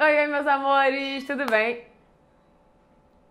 Oi, oi, meus amores, tudo bem?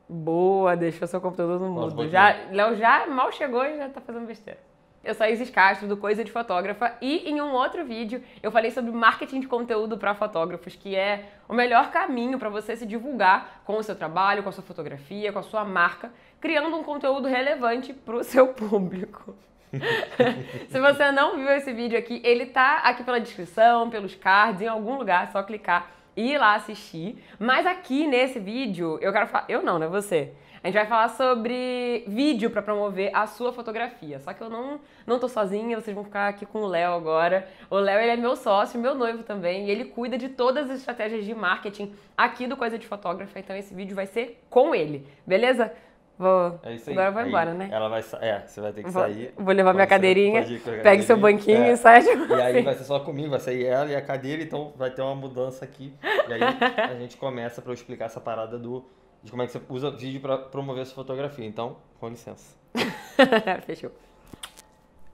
Boa, o seu computador no mundo. Já, Léo já mal chegou e já tá fazendo besteira. Eu sou a Isis Castro, do Coisa de Fotógrafa, e em um outro vídeo eu falei sobre marketing de conteúdo para fotógrafos, que é o melhor caminho para você se divulgar com o seu trabalho, com a sua fotografia, com a sua marca, criando um conteúdo relevante para o seu público. se você não viu esse vídeo aqui, ele tá aqui pela descrição, pelos cards, em algum lugar, é só clicar ir lá assistir. Mas aqui nesse vídeo, eu quero falar. Eu não, né? Você. A gente vai falar sobre vídeo para promover a sua fotografia. Só que eu não, não tô sozinha, vocês vão ficar aqui com o Léo agora. O Léo ele é meu sócio, meu noivo também, e ele cuida de todas as estratégias de marketing aqui do Coisa de Fotógrafa. Então esse vídeo vai ser com ele, beleza? Vou. É isso aí. Agora eu vou aí embora, né? Ela vai É, você vai ter que sair. Vou levar minha cadeirinha, pegue seu banquinho é. e sai de E aí vai ser só comigo, vai sair ela e a cadeira, então vai ter uma mudança aqui. E aí a gente começa para eu explicar essa parada do de como é que você usa vídeo para promover sua fotografia. Então, com licença. Fechou.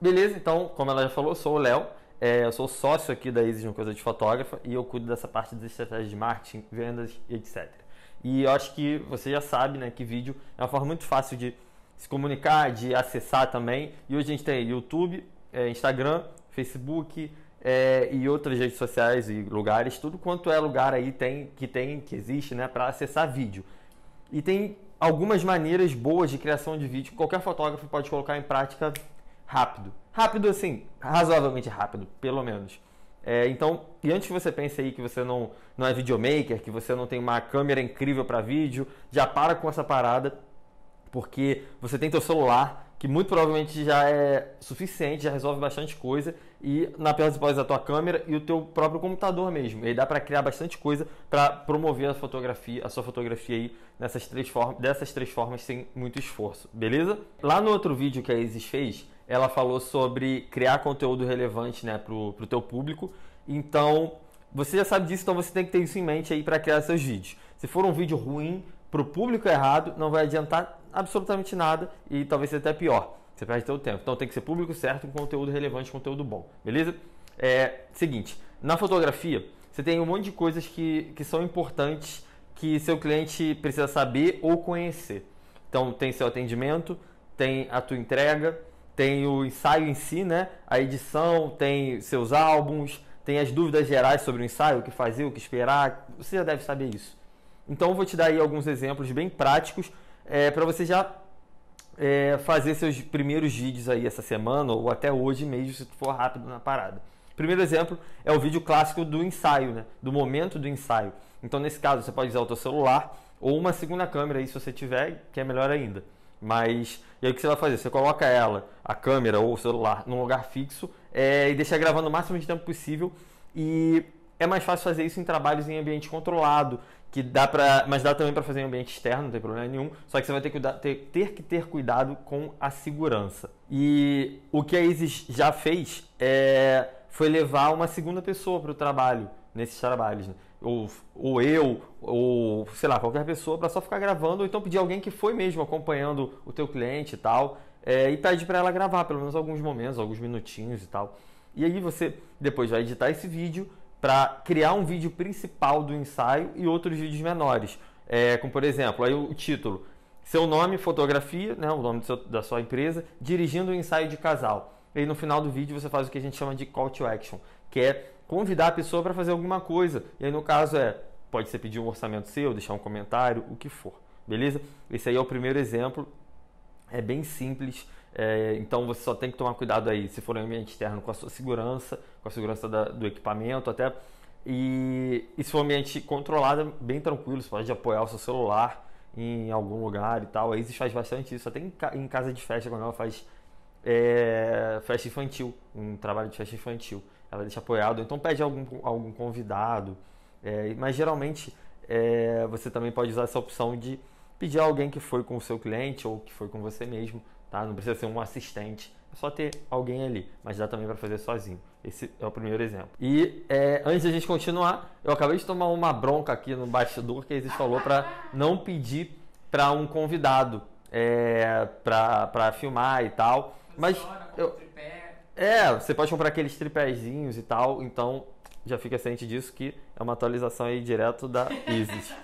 Beleza, então, como ela já falou, eu sou o Léo. É, eu sou sócio aqui da Isis uma Coisa de Fotógrafa e eu cuido dessa parte das estratégias de marketing, vendas e etc. E eu acho que você já sabe, né, que vídeo é uma forma muito fácil de se comunicar, de acessar também. E hoje a gente tem YouTube, é, Instagram, Facebook é, e outras redes sociais e lugares, tudo quanto é lugar aí tem que tem que existe, né, para acessar vídeo. E tem algumas maneiras boas de criação de vídeo que qualquer fotógrafo pode colocar em prática rápido. Rápido assim, razoavelmente rápido, pelo menos. É, então, e antes que você pense aí que você não, não é videomaker, que você não tem uma câmera incrível para vídeo, já para com essa parada, porque você tem teu celular, que muito provavelmente já é suficiente, já resolve bastante coisa, e na pior das hipóteses a tua câmera e o teu próprio computador mesmo. E aí dá para criar bastante coisa para promover a fotografia, a sua fotografia aí nessas três formas, dessas três formas sem muito esforço, beleza? Lá no outro vídeo que a Isis fez, ela falou sobre criar conteúdo relevante né, para o teu público. Então, você já sabe disso, então você tem que ter isso em mente aí para criar seus vídeos. Se for um vídeo ruim para o público errado, não vai adiantar absolutamente nada e talvez seja até pior. Você perde seu tempo. Então tem que ser público certo, com conteúdo relevante, conteúdo bom. Beleza? É, seguinte, na fotografia, você tem um monte de coisas que, que são importantes que seu cliente precisa saber ou conhecer. Então tem seu atendimento, tem a tua entrega, tem o ensaio em si, né? A edição, tem seus álbuns, tem as dúvidas gerais sobre o ensaio, o que fazer, o que esperar. Você já deve saber isso. Então eu vou te dar aí alguns exemplos bem práticos é, para você já é, fazer seus primeiros vídeos aí essa semana ou até hoje mesmo, se for rápido na parada. Primeiro exemplo é o vídeo clássico do ensaio, né? do momento do ensaio. Então, nesse caso, você pode usar o seu celular ou uma segunda câmera aí, se você tiver, que é melhor ainda. Mas. E aí o que você vai fazer? Você coloca ela, a câmera ou o celular, num lugar fixo é, e deixa gravando o máximo de tempo possível. E é mais fácil fazer isso em trabalhos em ambiente controlado, que dá para, mas dá também para fazer em ambiente externo, não tem problema nenhum. Só que você vai ter que ter, ter, que ter cuidado com a segurança. E o que a Isis já fez é, foi levar uma segunda pessoa para o trabalho, nesses trabalhos. Né? ou, ou eu, ou sei lá, qualquer pessoa, para só ficar gravando, ou então pedir alguém que foi mesmo acompanhando o teu cliente e tal, é, e pedir para ela gravar pelo menos alguns momentos, alguns minutinhos e tal. E aí você depois vai editar esse vídeo para criar um vídeo principal do ensaio e outros vídeos menores. É, como por exemplo, aí o título, seu nome, fotografia, né, o nome seu, da sua empresa, dirigindo o um ensaio de casal. E aí no final do vídeo você faz o que a gente chama de call to action, que é convidar a pessoa para fazer alguma coisa. E aí, no caso, é pode ser pedir um orçamento seu, deixar um comentário, o que for. Beleza? Esse aí é o primeiro exemplo. É bem simples. É, então você só tem que tomar cuidado aí, se for em ambiente externo, com a sua segurança, com a segurança da, do equipamento até. E, e se for ambiente controlado, é bem tranquilo, você pode apoiar o seu celular em algum lugar e tal. A Isis faz bastante isso, até em, em casa de festa, quando ela faz é, festa infantil, um trabalho de festa infantil ela deixa apoiado, então pede algum, algum convidado. É, mas geralmente é, você também pode usar essa opção de pedir alguém que foi com o seu cliente ou que foi com você mesmo, tá? Não precisa ser um assistente, é só ter alguém ali, mas dá também para fazer sozinho. Esse é o primeiro exemplo. E é, antes de a gente continuar, eu acabei de tomar uma bronca aqui no bastidor que a gente falou para não pedir para um convidado é, para filmar e tal. Mas é eu, é, você pode comprar aqueles tripézinhos e tal, então já fica ciente disso que é uma atualização aí direto da Isis.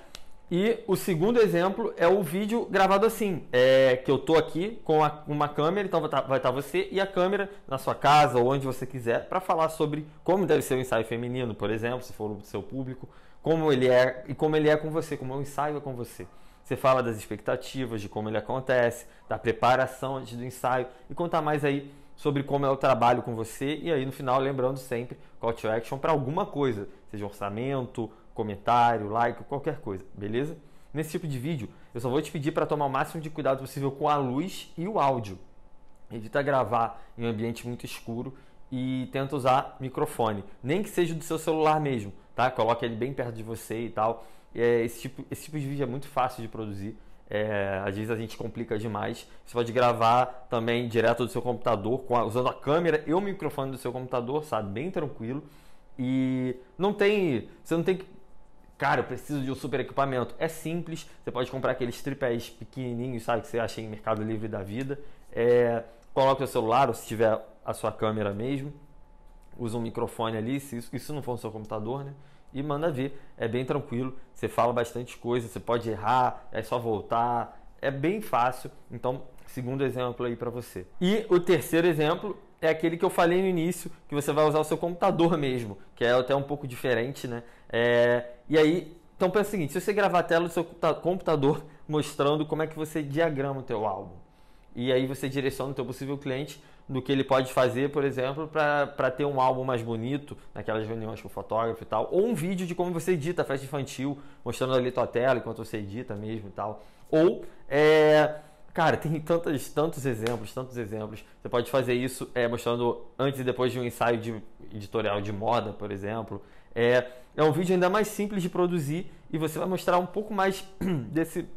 e o segundo exemplo é o vídeo gravado assim, é, que eu tô aqui com a, uma câmera, então vai estar tá, tá você e a câmera na sua casa ou onde você quiser para falar sobre como deve ser o ensaio feminino, por exemplo, se for o seu público, como ele é e como ele é com você, como é o ensaio é com você. Você fala das expectativas, de como ele acontece, da preparação antes do ensaio e contar mais aí sobre como é o trabalho com você e aí no final lembrando sempre call to action para alguma coisa, seja orçamento, comentário, like, qualquer coisa, beleza? Nesse tipo de vídeo, eu só vou te pedir para tomar o máximo de cuidado possível com a luz e o áudio. Evita gravar em um ambiente muito escuro e tenta usar microfone, nem que seja do seu celular mesmo, tá? Coloque ele bem perto de você e tal. É, esse tipo, esse tipo de vídeo é muito fácil de produzir é, às vezes a gente complica demais. Você pode gravar também direto do seu computador, a, usando a câmera e o microfone do seu computador, sabe? Bem tranquilo. E não tem. Você não tem que. Cara, eu preciso de um super equipamento. É simples. Você pode comprar aqueles tripés pequenininhos, sabe? Que você acha em Mercado Livre da vida. É, coloca o celular, ou se tiver a sua câmera mesmo. Usa um microfone ali, se isso, isso não for no seu computador, né? e manda ver. É bem tranquilo, você fala bastante coisa, você pode errar, é só voltar, é bem fácil. Então, segundo exemplo aí para você. E o terceiro exemplo é aquele que eu falei no início, que você vai usar o seu computador mesmo, que é até um pouco diferente, né? É... E aí, então pensa o seguinte, se você gravar a tela do seu computador mostrando como é que você diagrama o teu álbum, e aí você direciona o teu possível cliente do que ele pode fazer, por exemplo, para ter um álbum mais bonito naquelas reuniões com o fotógrafo e tal, ou um vídeo de como você edita a festa infantil, mostrando ali tua tela enquanto você edita mesmo e tal, ou é, Cara, tem tantos, tantos exemplos, tantos exemplos. Você pode fazer isso é, mostrando antes e depois de um ensaio de editorial de moda, por exemplo. É, é um vídeo ainda mais simples de produzir e você vai mostrar um pouco mais desse,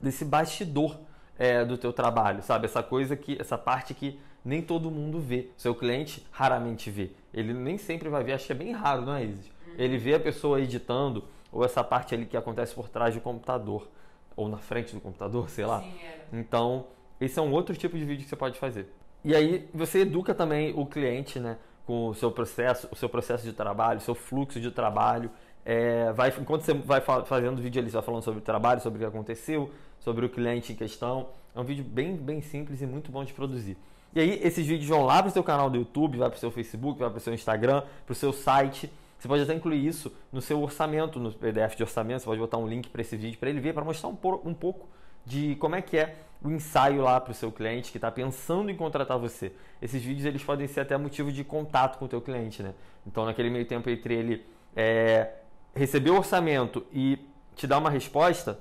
desse bastidor é, do teu trabalho, sabe? Essa coisa que, essa parte que nem todo mundo vê. Seu cliente raramente vê. Ele nem sempre vai ver, acho que é bem raro, não é, Isis? Uhum. Ele vê a pessoa editando ou essa parte ali que acontece por trás do computador ou na frente do computador, sei lá. Sim, é. Então, esse é um outro tipo de vídeo que você pode fazer. E aí você educa também o cliente, né, com o seu processo, o seu processo de trabalho, o seu fluxo de trabalho. É, vai, enquanto você vai fazendo vídeo ali, você vai falando sobre o trabalho, sobre o que aconteceu, sobre o cliente em questão. É um vídeo bem, bem simples e muito bom de produzir. E aí esses vídeos vão lá para o seu canal do YouTube, vai para o seu Facebook, vai para o seu Instagram, para o seu site. Você pode até incluir isso no seu orçamento, no PDF de orçamento. Você pode botar um link para esse vídeo para ele ver, para mostrar um, por, um pouco de como é que é o ensaio lá para o seu cliente que está pensando em contratar você. Esses vídeos eles podem ser até motivo de contato com o teu cliente, né? Então naquele meio tempo entre ele é, receber o orçamento e te dar uma resposta,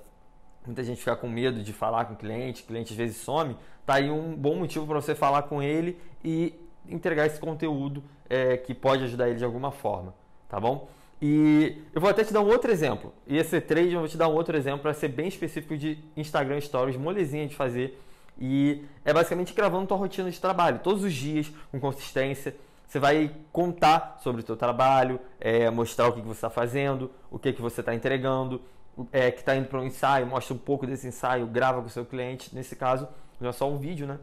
Muita gente fica com medo de falar com o cliente, o cliente às vezes some. Tá aí um bom motivo para você falar com ele e entregar esse conteúdo é, que pode ajudar ele de alguma forma, tá bom? E eu vou até te dar um outro exemplo. E esse trade eu vou te dar um outro exemplo para ser bem específico de Instagram Stories, molezinha de fazer. E é basicamente gravando tua rotina de trabalho, todos os dias, com consistência. Você vai contar sobre o teu trabalho, é, mostrar o que, que você está fazendo, o que, que você está entregando, é, que está indo para um ensaio, mostra um pouco desse ensaio, grava com o seu cliente. Nesse caso, não é só um vídeo, né?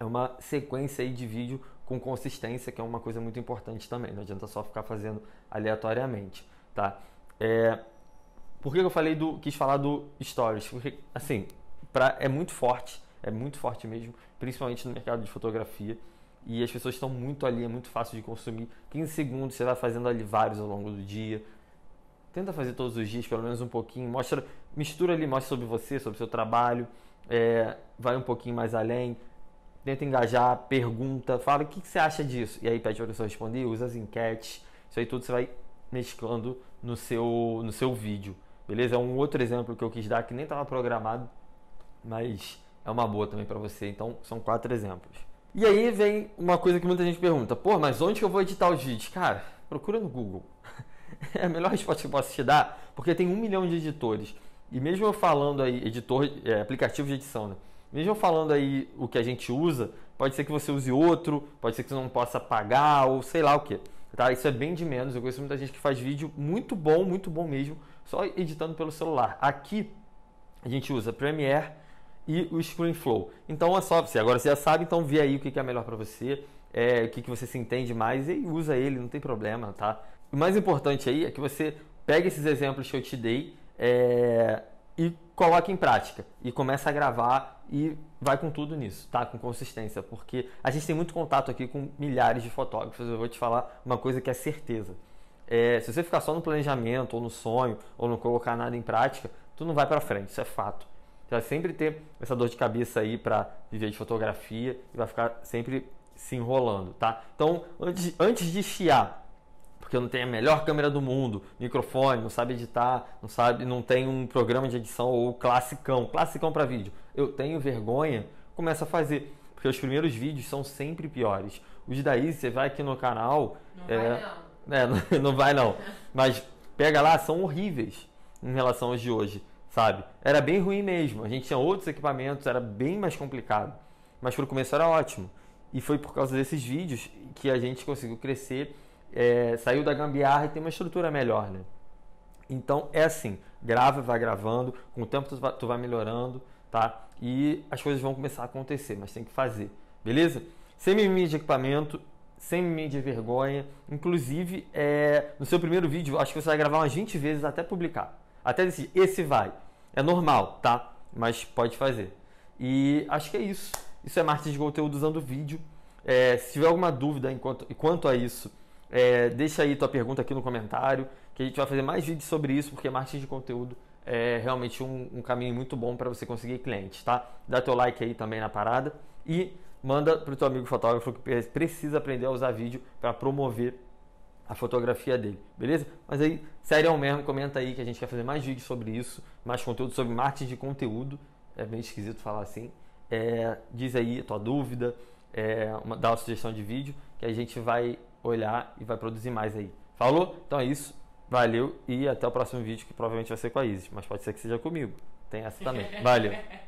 É uma sequência aí de vídeo com consistência, que é uma coisa muito importante também. Não adianta só ficar fazendo aleatoriamente, tá? É, por que eu falei do, quis falar do stories? Porque, assim, pra, é muito forte, é muito forte mesmo, principalmente no mercado de fotografia. E as pessoas estão muito ali, é muito fácil de consumir. 15 segundos, você vai fazendo ali vários ao longo do dia, Tenta fazer todos os dias, pelo menos um pouquinho. Mostra, mistura ali, mostra sobre você, sobre o seu trabalho. É, vai um pouquinho mais além. Tenta engajar, pergunta, fala o que, que você acha disso. E aí pede para a pessoa responder, usa as enquetes. Isso aí tudo você vai mesclando no seu, no seu vídeo. Beleza? É um outro exemplo que eu quis dar que nem estava programado, mas é uma boa também para você. Então, são quatro exemplos. E aí vem uma coisa que muita gente pergunta: pô, mas onde que eu vou editar os vídeos? Cara, procura no Google. É a melhor resposta que eu posso te dar, porque tem um milhão de editores. E mesmo eu falando aí, editor, é, aplicativo de edição, né? Mesmo eu falando aí o que a gente usa, pode ser que você use outro, pode ser que você não possa pagar, ou sei lá o que. Tá? Isso é bem de menos. Eu conheço muita gente que faz vídeo muito bom, muito bom mesmo, só editando pelo celular. Aqui a gente usa Premiere e o ScreenFlow. Então é só você. Agora você já sabe, então vê aí o que é melhor para você, é, o que você se entende mais e usa ele, não tem problema, tá? O mais importante aí é que você pegue esses exemplos que eu te dei é, e coloque em prática. E começa a gravar e vai com tudo nisso, tá? Com consistência. Porque a gente tem muito contato aqui com milhares de fotógrafos. Eu vou te falar uma coisa que é certeza. É, se você ficar só no planejamento, ou no sonho, ou não colocar nada em prática, tu não vai para frente, isso é fato. Você vai sempre ter essa dor de cabeça aí para viver de fotografia e vai ficar sempre se enrolando, tá? Então, antes, antes de chiar porque eu não tenho a melhor câmera do mundo, microfone, não sabe editar, não sabe, não tem um programa de edição ou classicão, classicão para vídeo. Eu tenho vergonha, começa a fazer, porque os primeiros vídeos são sempre piores. Os daí você vai aqui no canal, não é, vai não. É, não, não vai não. Mas pega lá, são horríveis em relação aos de hoje, sabe? Era bem ruim mesmo. A gente tinha outros equipamentos, era bem mais complicado. Mas pro começo era ótimo. E foi por causa desses vídeos que a gente conseguiu crescer é, saiu da gambiarra e tem uma estrutura melhor, né? Então é assim, grava, vai gravando, com o tempo tu vai, tu vai melhorando, tá? E as coisas vão começar a acontecer, mas tem que fazer, beleza? Sem mimimi de equipamento, sem mimimi de vergonha. Inclusive, é, no seu primeiro vídeo, acho que você vai gravar umas 20 vezes até publicar. Até decidir, esse vai. É normal, tá? Mas pode fazer. E acho que é isso. Isso é marketing de conteúdo usando vídeo. É, se tiver alguma dúvida enquanto, quanto a isso, é, deixa aí tua pergunta aqui no comentário, que a gente vai fazer mais vídeos sobre isso, porque marketing de conteúdo é realmente um, um caminho muito bom para você conseguir clientes, tá? Dá teu like aí também na parada e manda para o teu amigo fotógrafo que precisa aprender a usar vídeo para promover a fotografia dele, beleza? Mas aí, sério mesmo, comenta aí que a gente quer fazer mais vídeos sobre isso, mais conteúdo sobre marketing de conteúdo, é bem esquisito falar assim. É, diz aí a tua dúvida, é, uma, dá uma sugestão de vídeo que a gente vai olhar e vai produzir mais aí. Falou? Então é isso. Valeu e até o próximo vídeo que provavelmente vai ser com a Isis, mas pode ser que seja comigo. Tem essa também. Valeu.